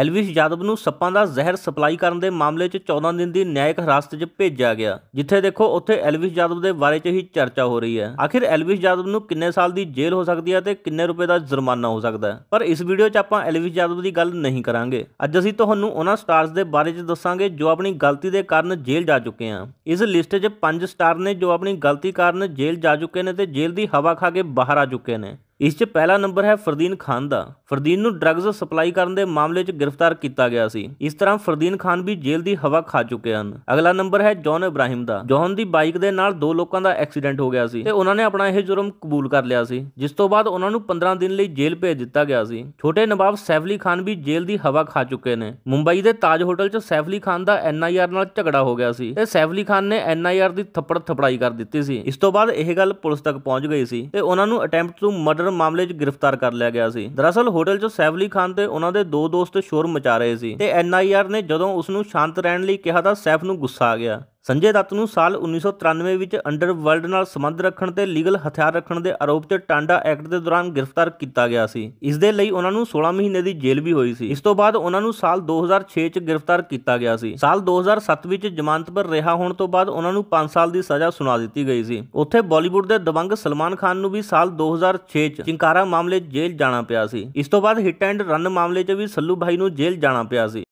ਐਲਵਿਸ਼ ਯਾਦਵ ਨੂੰ ਸੱਪਾਂ ਦਾ ਜ਼ਹਿਰ ਸਪਲਾਈ ਕਰਨ ਦੇ ਮਾਮਲੇ 'ਚ 14 ਦਿਨ ਦੀ ਨਿਆਇਕ ਹਿਰਾਸਤ 'ਚ ਭੇਜਿਆ ਗਿਆ ਜਿੱਥੇ ਦੇਖੋ ਉੱਥੇ ਐਲਵਿਸ਼ ਯਾਦਵ ਦੇ ਬਾਰੇ 'ਚ ਹੀ ਚਰਚਾ ਹੋ ਰਹੀ ਹੈ ਆਖਿਰ ਐਲਵਿਸ਼ ਯਾਦਵ ਨੂੰ ਕਿੰਨੇ ਸਾਲ ਦੀ ਜੇਲ੍ਹ ਹੋ ਸਕਦੀ ਹੈ ਤੇ ਕਿੰਨੇ ਰੁਪਏ ਦਾ ਜੁਰਮਾਨਾ ਹੋ ਸਕਦਾ ਹੈ ਪਰ ਇਸ ਵੀਡੀਓ 'ਚ ਆਪਾਂ ਐਲਵਿਸ਼ ਯਾਦਵ ਦੀ ਗੱਲ ਨਹੀਂ ਕਰਾਂਗੇ ਅੱਜ ਅਸੀਂ ਤੁਹਾਨੂੰ ਉਹਨਾਂ ਸਟਾਰਸ ਦੇ ਬਾਰੇ 'ਚ ਦੱਸਾਂਗੇ ਜੋ ਆਪਣੀ ਗਲਤੀ ਦੇ ਕਾਰਨ ਜੇਲ੍ਹ ਜਾ ਚੁੱਕੇ ਹਨ ਇਸ ਲਿਸਟ 'ਚ 5 ਸਟਾਰ ਨੇ ਜੋ ਆਪਣੀ ਗਲਤੀ ਕਾਰਨ ਜੇਲ੍ਹ ਜਾ ਚੁੱਕੇ ਨੇ ਤੇ ਜੇਲ੍ਹ ਦੀ ਹਵਾ ਖਾ ਕੇ ਬਾਹਰ ਆ ਚੁੱਕੇ ਨੇ ਇਸ 'ਚ ਪਹਿਲਾ ਨੰਬਰ ਹੈ ਫਰਦੀਨ ਖਾਨ ਦਾ ਫਰਦੀਨ ਨੂੰ ਡਰੱਗਸ ਸਪਲਾਈ ਕਰਨ ਦੇ ਮਾਮਲੇ 'ਚ ਗ੍ਰਿਫਤਾਰ ਕੀਤਾ ਗਿਆ ਸੀ ਇਸ ਤਰ੍ਹਾਂ ਫਰਦੀਨ ਖਾਨ ਵੀ ਜੇਲ੍ਹ ਦੀ ਹਵਾ ਖਾ ਚੁੱਕੇ ਹਨ ਅਗਲਾ ਨੰਬਰ ਹੈ ਜੌਨ ਇਬਰਾਹਿਮ ਦਾ ਜੌਨ ਦੀ ਬਾਈਕ ਦੇ ਨਾਲ ਦੋ ਲੋਕਾਂ ਦਾ ਐਕਸੀਡੈਂਟ ਹੋ ਗਿਆ ਸੀ ਤੇ ਉਹਨਾਂ ਨੇ ਆਪਣਾ ਇਹ ਜੁਰਮ ਕਬੂਲ ਕਰ ਲਿਆ ਸੀ ਜਿਸ ਤੋਂ ਬਾਅਦ ਉਹਨਾਂ ਨੂੰ 15 ਦਿਨ ਲਈ ਜੇਲ੍ਹ ਭੇਜ ਦਿੱਤਾ ਗਿਆ ਸੀ ਛੋਟੇ ਨਵਾਬ ਸੈਫਲੀ ਖਾਨ ਵੀ ਜੇਲ੍ਹ ਦੀ ਹਵਾ ਖਾ ਚੁੱਕੇ ਨੇ ਮੁੰਬਈ ਦੇ ਤਾਜ ਹੋਟਲ 'ਚ ਸੈਫਲੀ ਖਾਨ ਦਾ ਐਨਆਈਆਰ ਨਾਲ ਝਗੜਾ ਹੋ ਗਿਆ ਸੀ ਤੇ ਸੈਫਲੀ ਖਾਨ ਨੇ ਐਨਆਈਆਰ ਦੀ ਥੱਪੜ ਥਪੜਾਈ ਕਰ ਦਿੱਤੀ ਸੀ ਇਸ ਤੋਂ ਬਾਅਦ ਇਹ ਗੱਲ ਪੁਲਿਸ ਤੱਕ ਪਹੁੰਚ ਗਈ ਸੀ ਤੇ ਉਹਨਾਂ ਨੂੰ ਅਟੈਂਪਟ ਟੂ ਮਰਡਰ ਮਰਡਰ ਮਾਮਲੇ 'ਚ ਗ੍ਰਿਫਤਾਰ ਕਰ ਲਿਆ ਗਿਆ ਸੀ ਦਰਅਸਲ ਹੋਟਲ 'ਚ ਸੈਫ ਅਲੀ ਖਾਨ ਤੇ ਉਹਨਾਂ ਦੇ ਦੋ ਦੋਸਤ ਸ਼ੋਰ ਮਚਾ ਰਹੇ ਸੀ ਤੇ ਐਨਆਈਆਰ ਨੇ ਜਦੋਂ ਉਸ ਨੂੰ ਸ਼ਾਂਤ ਰਹਿਣ ਲਈ ਕਿਹਾ ਤਾਂ ਸੈਫ ਨੂੰ ਗੁੱਸਾ ਆ ਗਿਆ ਸੰਜੇ ਦੱਤ ਨੂੰ ਸਾਲ 1993 ਵਿੱਚ ਅੰਡਰਵਰਲਡ ਨਾਲ ਸੰਬੰਧ ਰੱਖਣ ਤੇ ਲੀਗਲ ਹਥਿਆਰ ਰੱਖਣ ਦੇ ਆਰੋਪ ਤੇ ਟਾਂਡਾ ਐਕਟ ਦੇ ਦੌਰਾਨ ਗ੍ਰਿਫਤਾਰ ਕੀਤਾ ਗਿਆ ਸੀ ਇਸ ਦੇ ਲਈ ਉਹਨਾਂ ਨੂੰ 16 ਮਹੀਨੇ ਦੀ ਜੇਲ੍ਹ ਵੀ ਹੋਈ ਸੀ ਇਸ ਤੋਂ ਬਾਅਦ ਉਹਨਾਂ ਨੂੰ ਸਾਲ 2006 ਚ ਗ੍ਰਿਫਤਾਰ ਕੀਤਾ ਗਿਆ ਸੀ ਸਾਲ 2007 ਵਿੱਚ ਜ਼ਮਾਨਤ ਪਰ ਰਿਹਾ ਹੋਣ ਤੋਂ ਬਾਅਦ ਉਹਨਾਂ ਨੂੰ 5 ਸਾਲ ਦੀ ਸਜ਼ਾ ਸੁਣਾ ਦਿੱਤੀ ਗਈ ਸੀ ਉੱਥੇ ਬਾਲੀਵੁੱਡ ਦੇ ਦਬੰਗ ਸਲਮਾਨ ਖਾਨ ਨੂੰ ਵੀ ਸਾਲ 2006 ਚ ਚਿੰਕਾਰਾ ਮਾਮਲੇ ਜੇਲ੍ਹ ਜਾਣਾ ਪਿਆ ਸੀ ਇਸ ਤੋਂ ਬਾਅਦ ਹਿੱਟ ਐਂਡ ਰਨ ਮਾਮਲੇ 'ਚ ਵੀ ਸੱਲੂ ਭਾਈ ਨੂੰ ਜੇਲ੍ਹ ਜਾਣਾ ਪਿਆ ਸੀ